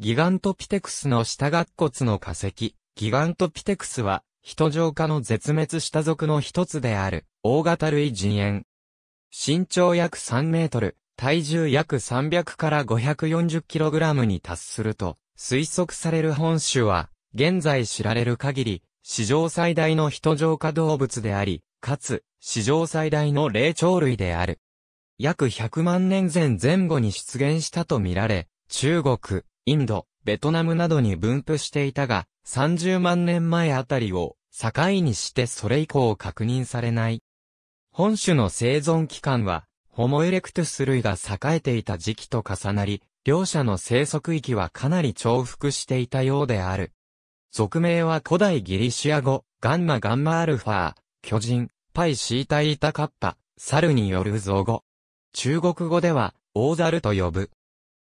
ギガントピテクスの下顎骨の化石。ギガントピテクスは、人上化の絶滅した族の一つである、大型類人猿。身長約3メートル、体重約300から540キログラムに達すると、推測される本種は、現在知られる限り、史上最大の人上化動物であり、かつ、史上最大の霊長類である。約100万年前前後に出現したとみられ、中国、インド、ベトナムなどに分布していたが、30万年前あたりを境にしてそれ以降確認されない。本種の生存期間は、ホモエレクトゥス類が栄えていた時期と重なり、両者の生息域はかなり重複していたようである。俗名は古代ギリシア語、ガンマガンマアルファー、巨人、パイシータイタカッパ、猿による造語。中国語では、大猿と呼ぶ。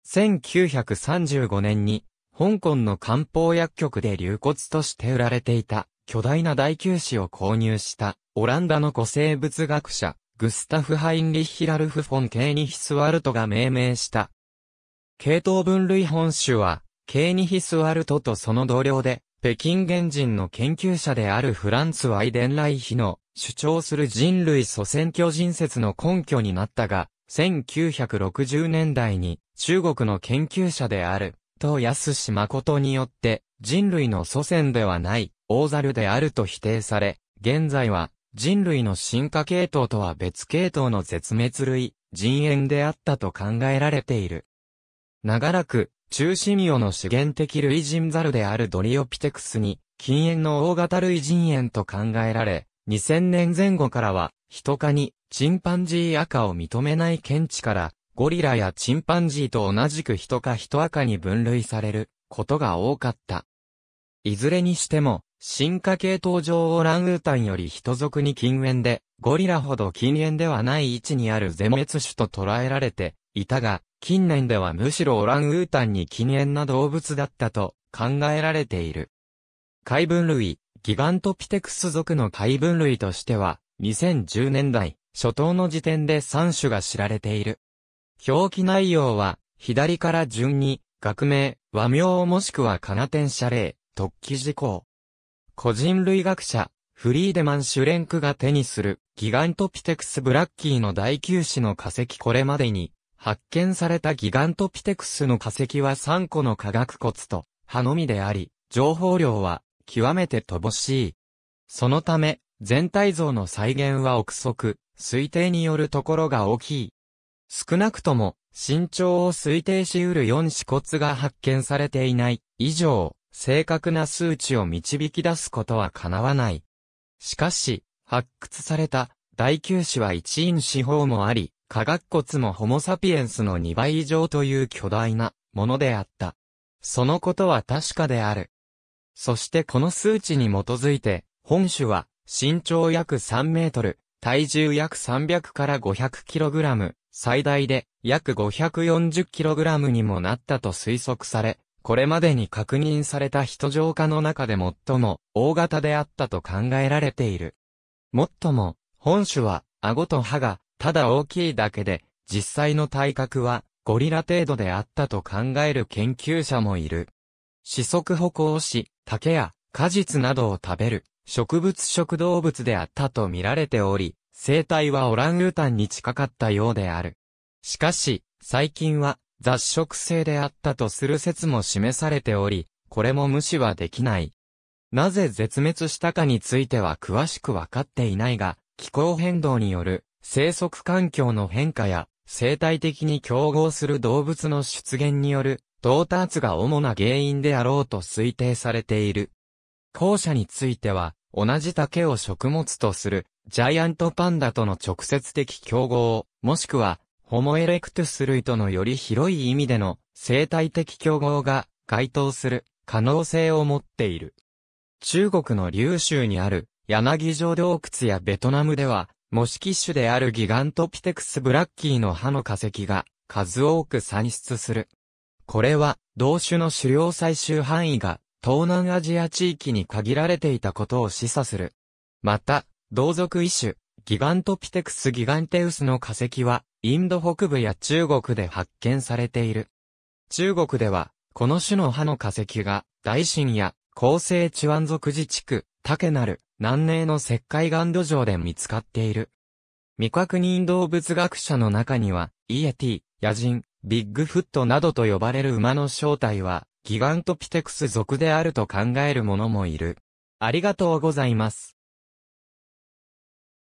1935年に、香港の漢方薬局で流骨として売られていた、巨大な大球子を購入した、オランダの古生物学者、グスタフ・ハインリッヒ・ラルフ・フォン・ケーニヒスワルトが命名した。系統分類本種は、ケーニヒスワルトとその同僚で、北京原人の研究者であるフランツ・ワイデンライヒの主張する人類祖先巨人説の根拠になったが、1960年代に中国の研究者である、東安こ誠によって人類の祖先ではない、大猿であると否定され、現在は人類の進化系統とは別系統の絶滅類、人猿であったと考えられている。長らく、中シミオの資源的類人猿であるドリオピテクスに、近縁の大型類人猿と考えられ、2000年前後からは、人科にチンパンジー赤を認めない見地から、ゴリラやチンパンジーと同じく人か人赤に分類されることが多かった。いずれにしても、進化系統上オランウータンより人族に禁煙で、ゴリラほど禁煙ではない位置にある全滅種と捉えられていたが、近年ではむしろオランウータンに禁煙な動物だったと考えられている。海分類、ギガントピテクス属の海分類としては、2010年代、初等の時点で3種が知られている。表記内容は、左から順に、学名、和名もしくはカナテン謝礼、特記事項。個人類学者、フリーデマン・シュレンクが手にする、ギガントピテクス・ブラッキーの第九種の化石これまでに、発見されたギガントピテクスの化石は3個の化学骨と、歯のみであり、情報量は、極めて乏しい。そのため、全体像の再現は憶測、推定によるところが大きい。少なくとも、身長を推定し得る4子骨が発見されていない以上、正確な数値を導き出すことは叶わない。しかし、発掘された第9子は一因四方もあり、科学骨もホモサピエンスの2倍以上という巨大なものであった。そのことは確かである。そしてこの数値に基づいて、本種は身長約3メートル、体重約300から 500kg、最大で約 540kg にもなったと推測され、これまでに確認された人浄化の中で最も大型であったと考えられている。もっとも、本種は顎と歯がただ大きいだけで、実際の体格はゴリラ程度であったと考える研究者もいる。四足歩行し、竹や果実などを食べる。植物食動物であったと見られており、生態はオランウータンに近かったようである。しかし、最近は雑食性であったとする説も示されており、これも無視はできない。なぜ絶滅したかについては詳しくわかっていないが、気候変動による生息環境の変化や生態的に競合する動物の出現による到達が主な原因であろうと推定されている。後者については、同じ竹を食物とする、ジャイアントパンダとの直接的競合、もしくは、ホモエレクトゥス類とのより広い意味での生態的競合が該当する可能性を持っている。中国の琉州にある柳城洞窟やベトナムでは、模式種であるギガントピテクスブラッキーの歯の化石が数多く産出する。これは同種の狩猟採集範囲が東南アジア地域に限られていたことを示唆する。また、同族異種、ギガントピテクス・ギガンテウスの化石は、インド北部や中国で発見されている。中国では、この種の歯の化石が、大神や、厚生チワン族自治区、竹なる、南寧の石灰岩土壌で見つかっている。未確認動物学者の中には、イエティ、野人、ビッグフットなどと呼ばれる馬の正体は、ギガントピテクス属であると考える者もいる。ありがとうございます。